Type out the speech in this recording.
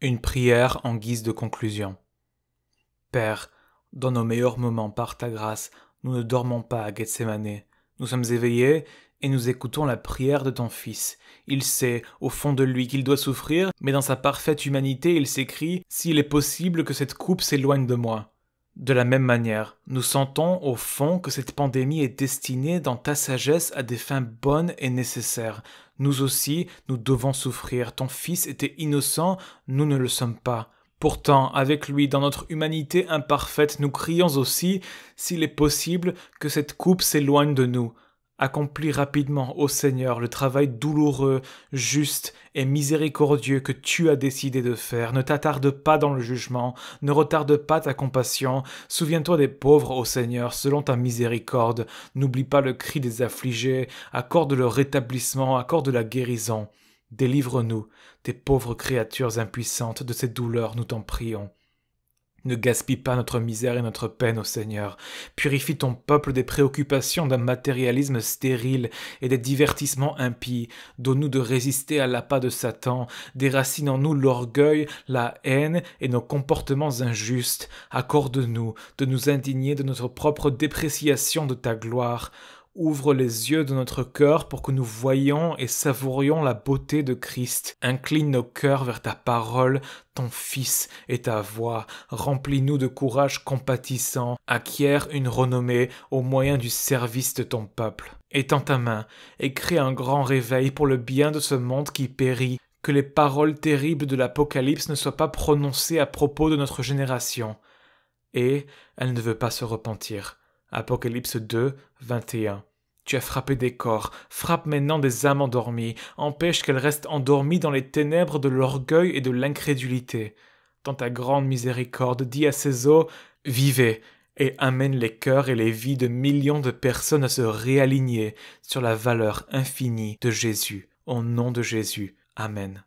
Une prière en guise de conclusion. Père, dans nos meilleurs moments, par ta grâce, nous ne dormons pas à Gethsemane. Nous sommes éveillés et nous écoutons la prière de ton Fils. Il sait, au fond de lui, qu'il doit souffrir, mais dans sa parfaite humanité, il s'écrie S'il est possible que cette coupe s'éloigne de moi. De la même manière, nous sentons au fond que cette pandémie est destinée dans ta sagesse à des fins bonnes et nécessaires. Nous aussi, nous devons souffrir. Ton fils était innocent, nous ne le sommes pas. Pourtant, avec lui, dans notre humanité imparfaite, nous crions aussi, s'il est possible, que cette coupe s'éloigne de nous. Accomplis rapidement, ô Seigneur, le travail douloureux, juste et miséricordieux que tu as décidé de faire. Ne t'attarde pas dans le jugement, ne retarde pas ta compassion. Souviens-toi des pauvres, ô Seigneur, selon ta miséricorde. N'oublie pas le cri des affligés, accorde le rétablissement, accorde la guérison. Délivre-nous, tes pauvres créatures impuissantes, de ces douleurs, nous t'en prions. Ne gaspille pas notre misère et notre peine, ô Seigneur. Purifie ton peuple des préoccupations d'un matérialisme stérile et des divertissements impies. Donne-nous de résister à l'appât de Satan. Déracine en nous l'orgueil, la haine et nos comportements injustes. Accorde-nous de nous indigner de notre propre dépréciation de ta gloire ouvre les yeux de notre cœur pour que nous voyions et savourions la beauté de Christ. Incline nos cœurs vers ta parole, ton Fils et ta voix. Remplis-nous de courage compatissant. Acquiert une renommée au moyen du service de ton peuple. Étends ta main et crée un grand réveil pour le bien de ce monde qui périt. Que les paroles terribles de l'Apocalypse ne soient pas prononcées à propos de notre génération. Et elle ne veut pas se repentir. Apocalypse 2, 21. Tu as frappé des corps, frappe maintenant des âmes endormies, empêche qu'elles restent endormies dans les ténèbres de l'orgueil et de l'incrédulité. Dans ta grande miséricorde, dis à ces eaux, vivez, et amène les cœurs et les vies de millions de personnes à se réaligner sur la valeur infinie de Jésus. Au nom de Jésus. Amen.